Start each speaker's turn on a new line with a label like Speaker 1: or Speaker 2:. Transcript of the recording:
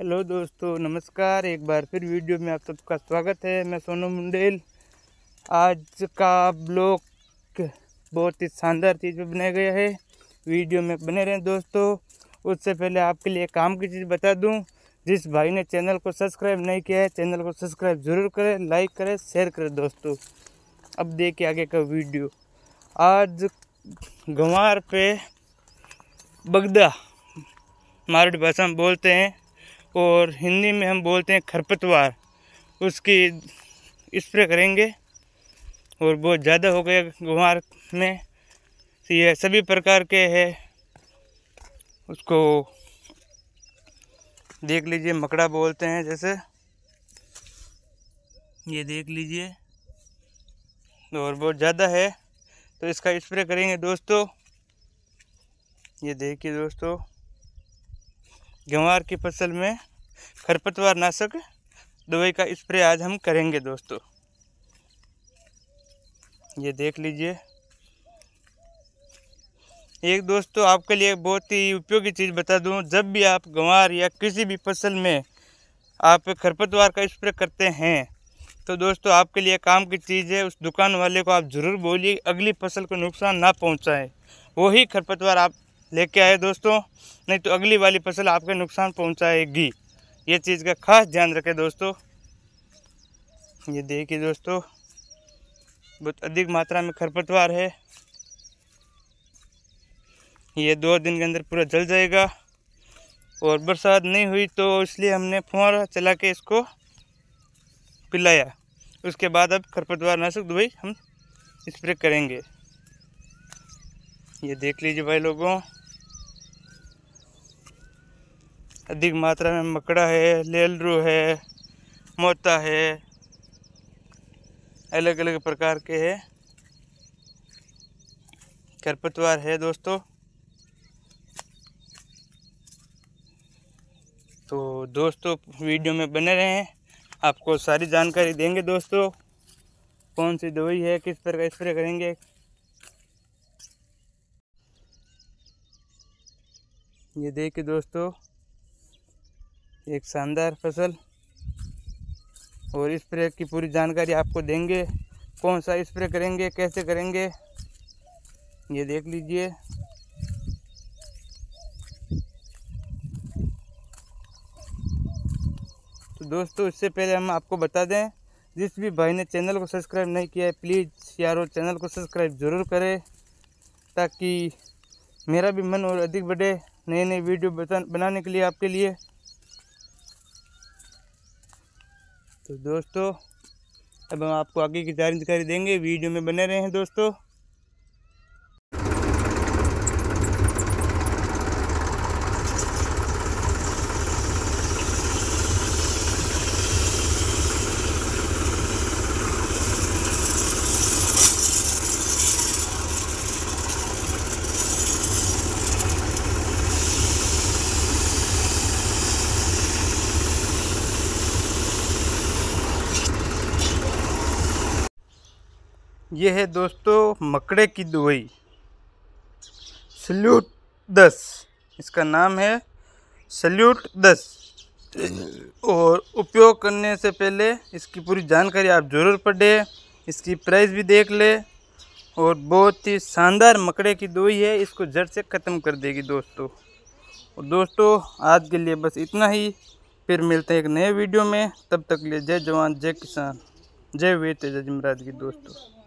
Speaker 1: hello दोस्तों नमस्कार एक बार फिर वीडियो में आप सबका स्वागत है मैं सोनू मुंडेल आज का ब्लॉग बहुत ही शानदार चीज़ में बनाया गया है वीडियो में बने रहें दोस्तों उससे पहले आपके लिए काम की चीज़ बता दूं जिस भाई ने चैनल को सब्सक्राइब नहीं किया है चैनल को सब्सक्राइब ज़रूर करें लाइक करें शेयर करें दोस्तों अब देखिए आगे का वीडियो आज गंवार पे बगदा मारठ भाषा में बोलते हैं और हिंदी में हम बोलते हैं खरपतवार उसकी स्प्रे करेंगे और बहुत ज़्यादा हो गया गुहार में ये तो यह सभी प्रकार के है उसको देख लीजिए मकड़ा बोलते हैं जैसे ये देख लीजिए और बहुत ज़्यादा है तो इसका स्प्रे करेंगे दोस्तों ये देखिए दोस्तों गंवार की फसल में खरपतवार नाशक दवाई का स्प्रे आज हम करेंगे दोस्तों ये देख लीजिए एक दोस्तों आपके लिए बहुत ही उपयोगी चीज़ बता दूं जब भी आप गंवार या किसी भी फसल में आप खरपतवार का स्प्रे करते हैं तो दोस्तों आपके लिए काम की चीज़ है उस दुकान वाले को आप ज़रूर बोलिए अगली फसल को नुकसान ना पहुंचाएं वही खरपतवार आप लेके आए दोस्तों नहीं तो अगली वाली फसल आपके नुकसान पहुँचाएगी ये चीज़ का खास ध्यान रखें दोस्तों ये देखिए दोस्तों बहुत अधिक मात्रा में खरपतवार है ये दो दिन के अंदर पूरा जल जाएगा और बरसात नहीं हुई तो इसलिए हमने फुहारा चला के इसको पिलाया उसके बाद अब खरपतवार नाशक दुबई हम स्प्रे करेंगे ये देख लीजिए भाई लोगों अधिक मात्रा में मकड़ा है लेलरू है मोता है अलग अलग प्रकार के है खरपतवार है दोस्तों तो दोस्तों वीडियो में बने रहें आपको सारी जानकारी देंगे दोस्तों कौन सी दवाई है किस प्रकार स्प्रे करेंगे ये देखिए दोस्तों एक शानदार फसल और स्प्रे की पूरी जानकारी आपको देंगे कौन सा स्प्रे करेंगे कैसे करेंगे ये देख लीजिए तो दोस्तों इससे पहले हम आपको बता दें जिस भी भाई ने चैनल को सब्सक्राइब नहीं किया है प्लीज़ यारों चैनल को सब्सक्राइब ज़रूर करें ताकि मेरा भी मन और अधिक बढ़े नई नई वीडियो बनाने के लिए आपके लिए तो दोस्तों अब हम आपको आगे की जारी जानकारी देंगे वीडियो में बने रहे हैं दोस्तों ये है दोस्तों मकड़े की दुबई सल्यूट दस इसका नाम है सल्यूट दस और उपयोग करने से पहले इसकी पूरी जानकारी आप ज़रूर पढ़ें इसकी प्राइस भी देख ले और बहुत ही शानदार मकड़े की दुई है इसको जड़ से ख़त्म कर देगी दोस्तों और दोस्तों आज के लिए बस इतना ही फिर मिलते हैं एक नए वीडियो में तब तक लिए जय जवान जय किसान जय वीर तेजा जिमराज की दोस्तों